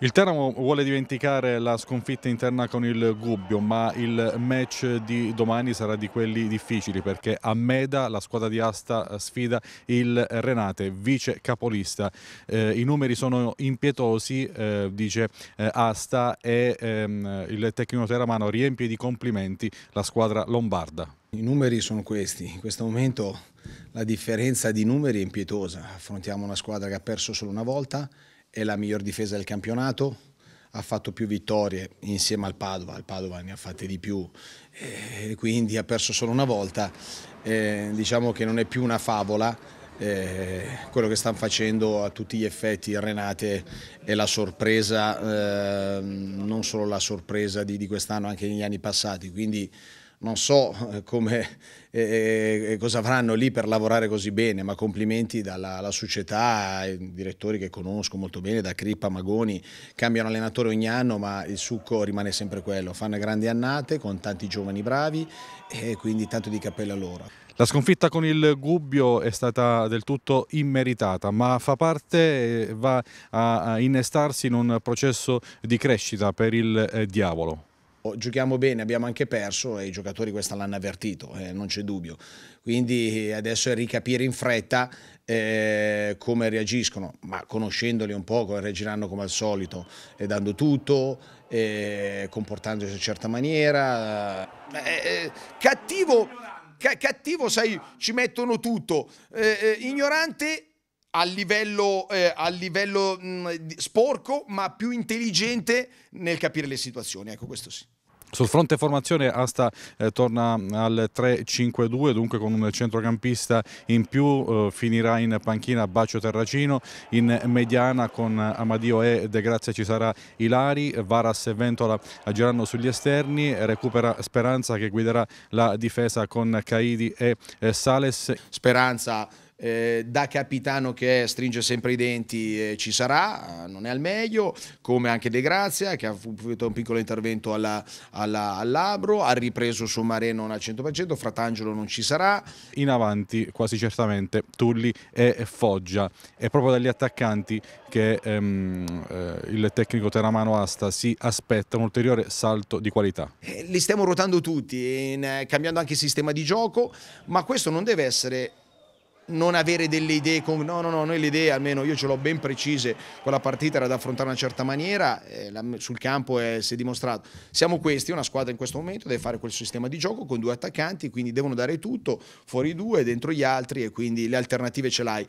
Il Teramo vuole dimenticare la sconfitta interna con il Gubbio, ma il match di domani sarà di quelli difficili perché a Meda la squadra di Asta eh, sfida il Renate, vice capolista. Eh, I numeri sono impietosi, eh, dice eh, Asta e ehm, il tecnico teramano riempie di complimenti la squadra lombarda. I numeri sono questi, in questo momento la differenza di numeri è impietosa, affrontiamo una squadra che ha perso solo una volta, è la miglior difesa del campionato, ha fatto più vittorie insieme al Padova, il Padova ne ha fatte di più, e eh, quindi ha perso solo una volta, eh, diciamo che non è più una favola, eh, quello che stanno facendo a tutti gli effetti Renate è la sorpresa, eh, non solo la sorpresa di, di quest'anno, anche negli anni passati, quindi non so eh, come, eh, eh, eh, cosa avranno lì per lavorare così bene, ma complimenti dalla società, ai direttori che conosco molto bene, da Crippa, Magoni, cambiano allenatore ogni anno, ma il succo rimane sempre quello, fanno grandi annate con tanti giovani bravi e quindi tanto di cappello a loro. La sconfitta con il Gubbio è stata del tutto immeritata, ma fa parte, va a innestarsi in un processo di crescita per il eh, diavolo. Oh, giochiamo bene, abbiamo anche perso e i giocatori questa l'hanno avvertito, eh, non c'è dubbio. Quindi eh, adesso è ricapire in fretta eh, come reagiscono, ma conoscendoli un po', reagiranno come al solito, eh, dando tutto, eh, comportandosi in certa maniera. Eh, eh, cattivo, ca cattivo, sai, ci mettono tutto. ignorante a livello, a livello mh, sporco, ma più intelligente nel capire le situazioni. Ecco, questo sì. Sul fronte formazione Asta eh, torna al 3-5-2, dunque con un centrocampista in più, eh, finirà in panchina Bacio Terracino, in mediana con Amadio e De Grazia ci sarà Ilari, Varas e Ventola agiranno sugli esterni, recupera Speranza che guiderà la difesa con Caidi e eh, Sales. Speranza eh, da capitano che è, stringe sempre i denti eh, ci sarà, eh, non è al meglio, come anche De Grazia che ha fatto un piccolo intervento alla, alla, all'Abro, ha ripreso su Mare non al 100%, Fratangelo non ci sarà. In avanti quasi certamente Tulli e Foggia, è proprio dagli attaccanti che ehm, eh, il tecnico Teramano Asta si aspetta un ulteriore salto di qualità. Eh, li stiamo ruotando tutti, in, eh, cambiando anche il sistema di gioco, ma questo non deve essere non avere delle idee, con... no, no, no, noi le idee almeno io ce l'ho ben precise, quella partita era da affrontare in una certa maniera, eh, sul campo è, eh, si è dimostrato. Siamo questi, una squadra in questo momento deve fare quel sistema di gioco con due attaccanti, quindi devono dare tutto, fuori due, dentro gli altri e quindi le alternative ce l'hai.